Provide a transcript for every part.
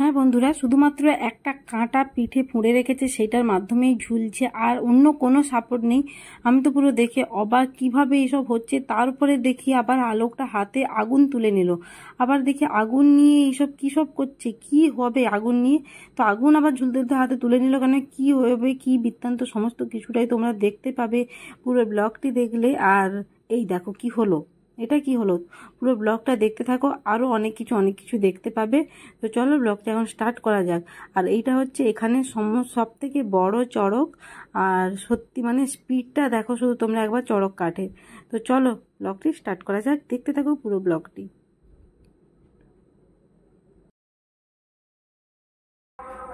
হ্যাঁ বন্ধুরা শুধুমাত্র একটা কাঁটা পিঠে ফুঁড়ে রেখেছে সেটার মাধ্যমেই ঝুলছে আর অন্য কোনো সাপোর্ট নেই আমি তো পুরো দেখে অবাক কিভাবে এসব হচ্ছে তার উপরে দেখি আবার আলোকটা হাতে আগুন তুলে নিল আবার দেখি আগুন নিয়ে এইসব কী সব করছে কি হবে আগুন নিয়ে তো আগুন আবার ঝুলতে ঝুলতে হাতে তুলে নিল কেন কি হবে কি বৃত্তান্ত সমস্ত কিছুটাই তোমরা দেখতে পাবে পুরো ব্লগটি দেখলে আর এই দেখো কি হলো এটা কি হলো পুরো ব্লগটা দেখতে থাকো আরও অনেক কিছু অনেক কিছু দেখতে পাবে তো চলো ব্লগটা এখন স্টার্ট করা যাক আর এইটা হচ্ছে এখানে সম সব থেকে বড় চড়ক আর সত্যি মানে স্পিডটা দেখো শুধু তোমরা একবার চড়ক কাটে তো চলো ব্লগটি স্টার্ট করা যাক দেখতে থাকো পুরো ব্লগটি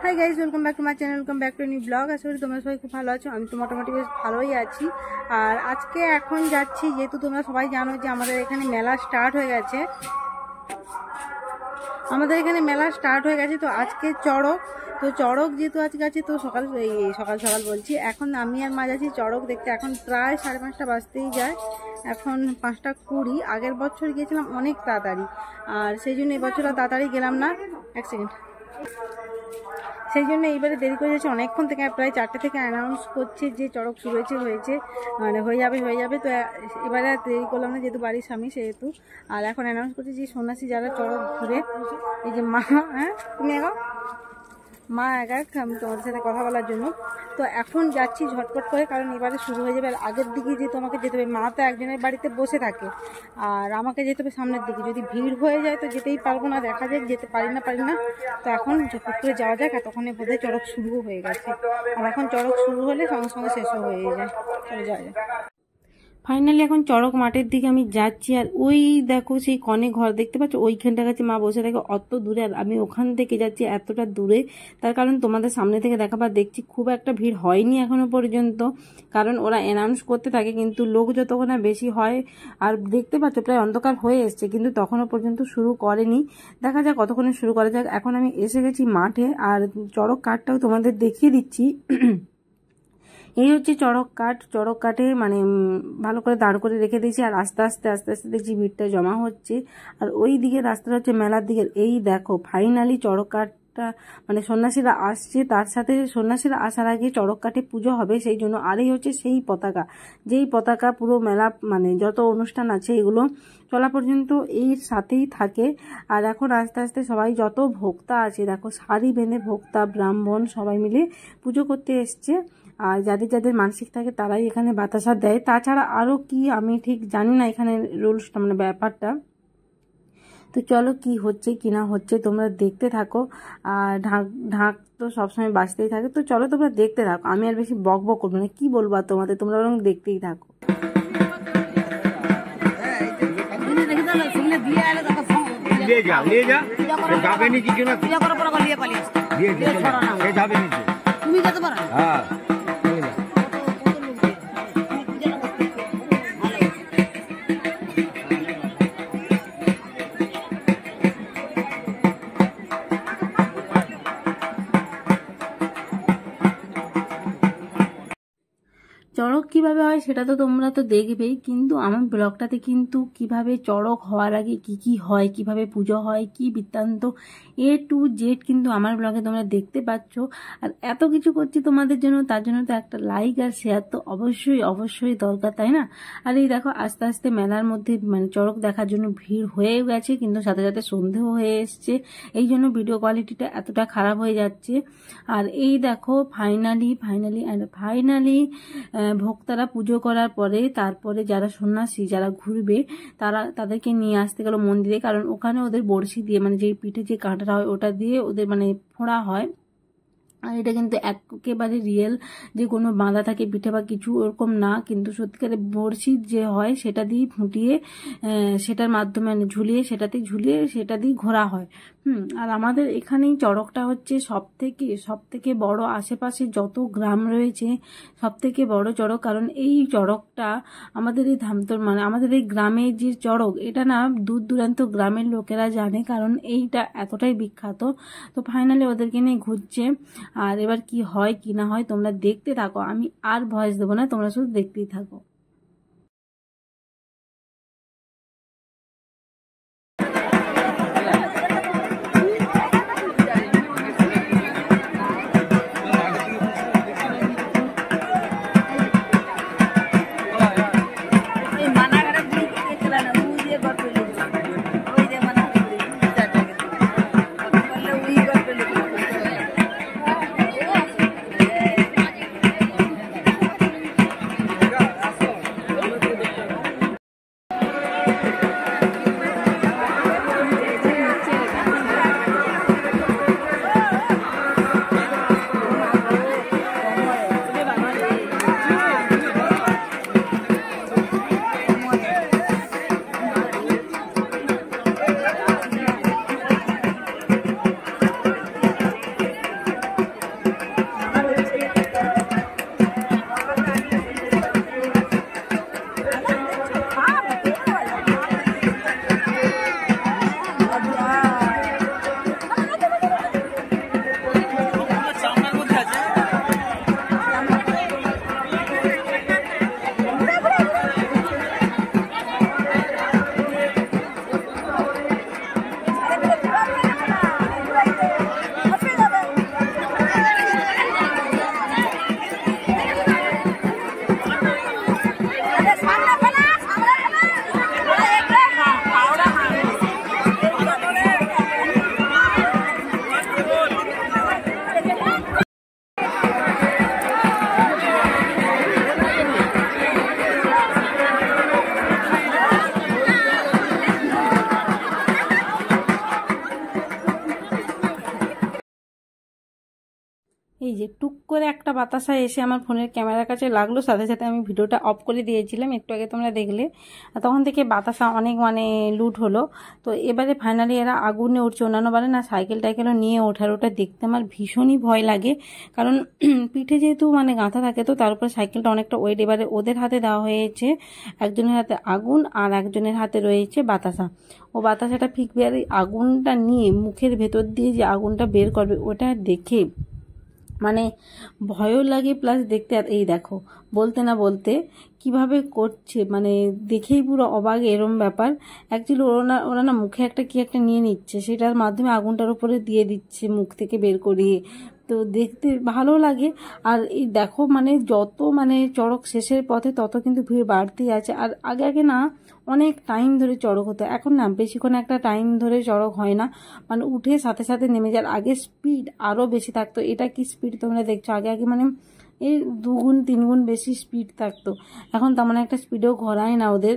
hi guys welcome back to my channel welcome back to new vlog আশা করি তোমরা সবাই খুব ভালো আছো আমি তো মোটামুটি বেশ ভালোই আছি আর আজকে এখন যাচ্ছি যেহেতু তোমরা সবাই জানো যে আমাদের এখানে মেলা স্টার্ট হয়ে গেছে আমাদের এখানে মেলা স্টার্ট হয়ে গেছে তো আজকে চড়ক তো চড়ক যেহেতু আজকে আছে তো সকাল এই সকাল সকাল বলছি এখন আমি আর মা যাচ্ছি চড়ক দেখতে এখন প্রায় সাড়ে পাঁচটা বাজতেই যায় এখন পাঁচটা কুড়ি আগের বছর গিয়েছিলাম অনেক তাড়াতাড়ি আর সেই জন্য এবছর আর তাড়াতাড়ি গেলাম না এক সেকেন্ড সেই জন্য এইবারে দেরি করে যাচ্ছে অনেকক্ষণ থেকে প্রায় চারটে থেকে অ্যানাউন্স করছে যে চড়ক শুরু হয়েছে হয়েছে মানে হয়ে যাবে হয়ে যাবে তো এবারে দেরি করলাম না যেহেতু বাড়ির স্বামী সেহেতু আর এখন অ্যানাউন্স করছে যে সন্ন্যাসী যারা চড়ক ঘুরে এই যে মা হ্যাঁ তুমি এখন মা একা তোমাদের সাথে কথা বলার জন্য তো এখন যাচ্ছি ঝটপট করে কারণ এবারে শুরু হয়ে যাবে আর আগের দিকে যেহেতু আমাকে যেতে হবে মা তো একজনের বাড়িতে বসে থাকে আর আমাকে যেতে হবে সামনের দিকে যদি ভিড় হয়ে যায় তো যেতেই পারবো না দেখা যায় যেতে পারি না পারি না তো এখন ঝটপট করে যাওয়া যাক তখন বোধহয় চড়ক শুরু হয়ে গেছে আর এখন চড়ক শুরু হলে সঙ্গে সঙ্গে শেষও হয়ে যায় চলে যাওয়া যায় ফাইনালি এখন চড়ক মাঠের দিকে আমি যাচ্ছি আর ওই দেখো সেই কনে ঘর দেখতে পাচ্ছ ওইখানটা কাছে মা বসে থাকে অত দূরে আর আমি ওখান থেকে যাচ্ছি এতটা দূরে তার কারণ তোমাদের সামনে থেকে দেখাবার দেখছি খুব একটা ভিড় হয়নি এখনো পর্যন্ত কারণ ওরা অ্যানাউন্স করতে থাকে কিন্তু লোক যতক্ষণ না বেশি হয় আর দেখতে পাচ্ছ প্রায় অন্ধকার হয়ে এসছে কিন্তু তখনও পর্যন্ত শুরু করেনি দেখা যাক কতক্ষণে শুরু করা যাক এখন আমি এসে গেছি মাঠে আর চড়ক কাঠটাও তোমাদের দেখিয়ে দিচ্ছি এই হচ্ছে চড়ক কাঠ চড়ক কাঠে মানে ভালো করে দাঁড় করে রেখে দিয়েছি আর আস্তে আস্তে আস্তে আস্তে দেখছি ভিড়টা জমা হচ্ছে আর ওই দিকে রাস্তাটা হচ্ছে মেলার দিকে এই দেখো ফাইনালি চড়ক কাঠ মানে সন্ন্যাসীরা আসছে তার সাথে সন্ন্যাসীরা আসার আগে চড়ক কাঠে পুজো হবে সেই জন্য আর এই হচ্ছে সেই পতাকা যেই পতাকা পুরো মেলা মানে যত অনুষ্ঠান আছে এগুলো চলা পর্যন্ত এই সাথেই থাকে আর এখন আস্তে আস্তে সবাই যত ভোক্তা আছে দেখো শাড়ি বেঁধে ভোক্তা ব্রাহ্মণ সবাই মিলে পুজো করতে এসছে আর যাদের যাদের মানসিক থাকে তারাই এখানে বাতাসা দেয় তাছাড়া আরও কি আমি ঠিক জানি না এখানে রুলসটা মানে ব্যাপারটা তো চলো কি হচ্ছে কি না হচ্ছে তোমরা দেখতে থাকো আর ঢাক ঢাক তো সবসময় বাঁচতেই থাকে তো চলো তোমরা দেখতে থাকো আমি আর বেশি বক বক করবো না কী বলবো আর তোমাদের তোমরা ওরকম দেখতেই থাকো তুমি যেতে পারো হ্যাঁ সেটা তো তোমরা তো দেখবেই কিন্তু আমার ব্লগটাতে কিন্তু কিভাবে চড়ক হওয়ার আগে কি কি হয় কিভাবে পুজো হয় কি বৃত্তান্ত এ টু জেড কিন্তু আমার ব্লগে তোমরা দেখতে পাচ্ছ আর এত কিছু করছি তোমাদের জন্য তার জন্য তো একটা লাইক আর শেয়ার তো অবশ্যই অবশ্যই দরকার তাই না আর এই দেখো আস্তে আস্তে মেলার মধ্যে মানে চড়ক দেখার জন্য ভিড় হয়ে গেছে কিন্তু সাথে সাথে সন্দেহ হয়ে এসছে এই জন্য ভিডিও কোয়ালিটিটা এতটা খারাপ হয়ে যাচ্ছে আর এই দেখো ফাইনালি ফাইনালি অ্যান্ড ফাইনালি ভোক্তারা পুজো পুজো করার পরে তারপরে যারা সন্ন্যাসী যারা ঘুরবে তারা তাদেরকে নিয়ে আসতে গেল মন্দিরে কারণ ওখানে ওদের বড়শি দিয়ে মানে যেই পিঠে যে কাঁটাটা হয় ওটা দিয়ে ওদের মানে ফোড়া হয় আর এটা কিন্তু একেবারে রিয়েল যে কোনো বাঁধা থাকে পিঠে বা কিছু ওরকম না কিন্তু সত্যিকারে বড়শি যে হয় সেটা দিয়ে ফুটিয়ে সেটার মাধ্যমে মানে ঝুলিয়ে সেটাতে ঝুলিয়ে সেটা দিয়ে ঘোরা হয় হুম আর আমাদের এখানেই চড়কটা হচ্ছে সব থেকে সব থেকে বড় আশেপাশে যত গ্রাম রয়েছে সব থেকে বড় চড়ক কারণ এই চড়কটা আমাদের এই ধামতর মানে আমাদের এই গ্রামের যে চড়ক এটা না দূর দূরান্ত গ্রামের লোকেরা জানে কারণ এইটা এতটাই বিখ্যাত তো ফাইনালি ওদেরকে নিয়ে ঘুরছে আর এবার কি হয় কি না হয় তোমরা দেখতে থাকো আমি আর ভয়েস দেবো না তোমরা শুধু দেখতেই থাকো একটা বাতাসা এসে আমার ফোনের ক্যামেরার কাছে লাগলো সাথে সাথে আমি ভিডিওটা অফ করে দিয়েছিলাম একটু আগে তোমরা দেখলে তখন থেকে বাতাসা অনেক মানে লুট হলো তো এবারে ফাইনালি এরা আগুনে উঠছে অন্যান্য বারে না সাইকেল টাইকেলও নিয়ে ওঠার ওটা দেখতে আমার ভীষণই ভয় লাগে কারণ পিঠে যেহেতু মানে গাঁথা থাকে তো তার উপরে সাইকেলটা অনেকটা ওয়েট এবারে ওদের হাতে দেওয়া হয়েছে একজনের হাতে আগুন আর একজনের হাতে রয়েছে বাতাসা ও বাতাসাটা ফিকবে আর আগুনটা নিয়ে মুখের ভেতর দিয়ে যে আগুনটা বের করবে ওটা দেখে মানে ভয়ও লাগে প্লাস দেখতে এই দেখো বলতে না বলতে কিভাবে করছে মানে দেখেই পুরো অবাক এরম ব্যাপার অ্যাকচুয়ালি ওরা ওরা না মুখে একটা কি একটা নিয়ে নিচ্ছে সেটার মাধ্যমে আগুনটার উপরে দিয়ে দিচ্ছে মুখ থেকে বের করিয়ে তো দেখতে ভালো লাগে আর এই দেখো মানে যত মানে চড়ক শেষের পথে তত কিন্তু ভিড় বাড়তেই আছে আর আগে আগে না অনেক টাইম ধরে চড়ক হতো এখন না বেশিক্ষণ একটা টাইম ধরে চড়ক হয় না মানে উঠে সাথে সাথে নেমে যাওয়ার আগে স্পিড আরও বেশি থাকতো এটা কি স্পিড তোমরা দেখছো আগে আগে মানে এই দুগুণ তিনগুণ বেশি স্পিড থাকতো এখন তেমন একটা স্পিডও ঘোরায় না ওদের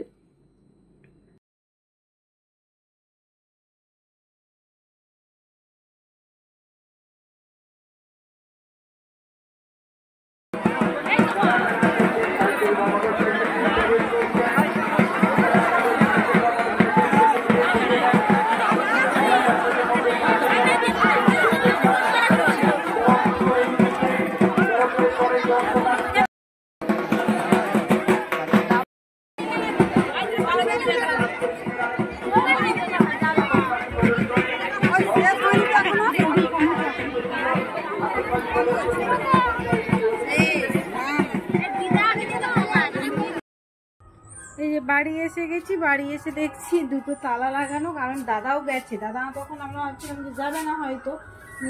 বাড়ি এসে গেছি বাড়ি এসে দেখছি দুটো তালা লাগানো কারণ দাদাও গেছে দাদা তখন আমরা ভাবছিলাম যে যাবে না হয়তো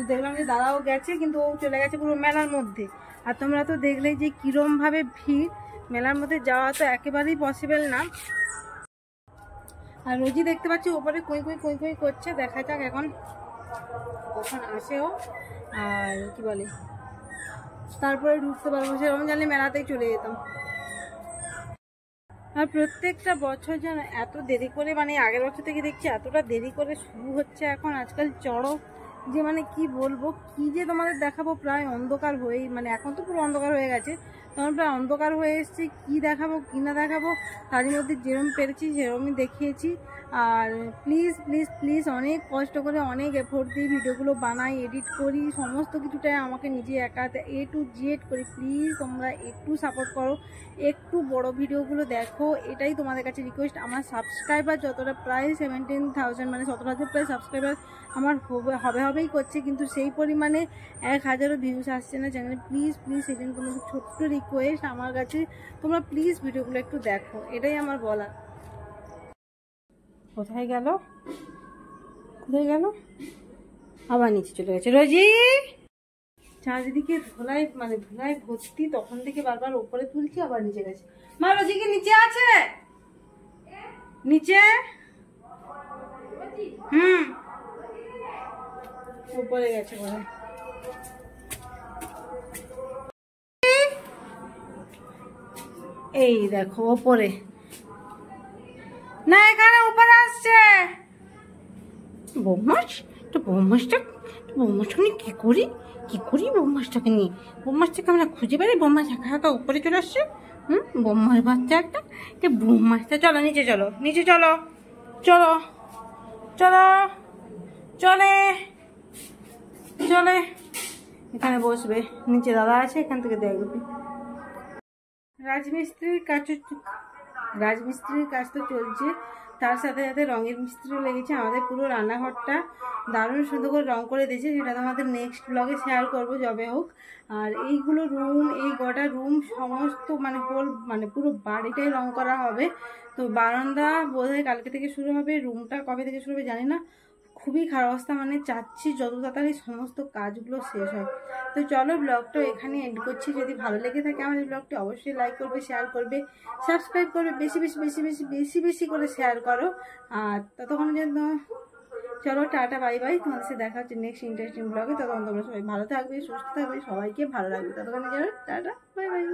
দেখলাম যে দাদাও গেছে কিন্তু ও চলে গেছে পুরো মেলার মধ্যে আর তোমরা তো দেখলেই যে কীরমভাবে ভিড় মেলার মধ্যে যাওয়া তো একেবারেই পসিবল না আর রোজই দেখতে পাচ্ছি ওপরে কুঁই কুঁই কুঁই কুঁই করছে দেখা যাক এখন কখন আসেও আর কি বলে তারপরে ঢুকতে পারবো সেরকম জানলে মেলাতেই চলে যেতাম আর প্রত্যেকটা বছর যেন এত দেরি করে মানে আগের বছর থেকে দেখছি এতটা দেরি করে শুরু হচ্ছে এখন আজকাল চড়ক যে মানে কি বলবো কি যে তোমাদের দেখাবো প্রায় অন্ধকার হয়েই মানে এখন তো পুরো অন্ধকার হয়ে গেছে তখন প্রায় অন্ধকার হয়ে এসছে কি দেখাবো কি না দেখাবো তারই মধ্যে যেরম পেরেছি সেরমই দেখিয়েছি আর প্লিজ প্লিজ প্লিজ অনেক কষ্ট করে অনেক এফোর্ট দিয়ে ভিডিওগুলো বানাই এডিট করি সমস্ত কিছুটাই আমাকে নিজে একা এ টু এড করি প্লিজ তোমরা একটু সাপোর্ট করো একটু বড় ভিডিওগুলো দেখো এটাই তোমাদের কাছে রিকোয়েস্ট আমার সাবস্ক্রাইবার যতটা প্রায় সেভেন্টিন থাউজেন্ড মানে সতেরো হাজার প্রায় সাবস্ক্রাইবার আমার হবে হবেই করছে কিন্তু সেই পরিমাণে এক হাজারও ভিউস আসছে না চ্যানেলে প্লিজ প্লিজ সেজন্য তোমাদের ছোট্ট রিক রিকোয়েস্ট আমার কাছে তোমরা প্লিজ ভিডিওগুলো একটু দেখো এটাই আমার বলা কোথায় গেল কোথায় গেল আবার নিচে চলে গেছে রোজি চারিদিকে ধোলাই মানে ধোলাই ভর্তি তখন থেকে বারবার ওপরে তুলছি আবার নিচে গেছে মা রোজি কি নিচে আছে নিচে হুম উপরে গেছে বলে এই দেখো ওপরে না এখানে উপরে আসছে বোমাস তো বোমাসটা বোমাসটা নিয়ে কী করি কী করি বোমাসটাকে নিয়ে বোমাসটাকে আমরা খুঁজে পাই বোমাস একা একা উপরে চলে আসছে হুম বোমাস বাচ্চা একটা তো বোমাসটা চলো নিচে চলো নিচে চলো চলো চলো চলে চলে এখানে বসবে নিচে দাদা আছে এখান থেকে দেখবে রাজমিস্ত্রির কাজ রাজমিস্ত্রির কাজ তো চলছে তার সাথে সাথে রঙের মিস্ত্রিও লেগেছে আমাদের পুরো রান্নাঘরটা দারুণ সুন্দর করে রঙ করে দিয়েছে সেটা তোমাদের নেক্সট ব্লগে শেয়ার করব যবে হোক আর এইগুলো রুম এই গোটা রুম সমস্ত মানে হোল মানে পুরো বাড়িটাই রং করা হবে তো বারান্দা বোধহয় কালকে থেকে শুরু হবে রুমটা কবে থেকে শুরু হবে জানি না খুবই খারাপ অবস্থা মানে চাচ্ছি যত তাড়াতাড়ি সমস্ত কাজগুলো শেষ হয় তো চলো ব্লগটা এখানে এন্ড করছি যদি ভালো লেগে থাকে এই ব্লগটি অবশ্যই লাইক করবে শেয়ার করবে সাবস্ক্রাইব করবে বেশি বেশি বেশি বেশি বেশি বেশি করে শেয়ার করো আর ততক্ষণ জন্য চলো টাটা বাই বাই তোমাদের সাথে দেখা হচ্ছে নেক্সট ইন্টারেস্টিং ব্লগে ততক্ষণ তোমরা সবাই ভালো থাকবে সুস্থ থাকবে সবাইকে ভালো লাগবে ততক্ষণে যেন টাটা বাই বাই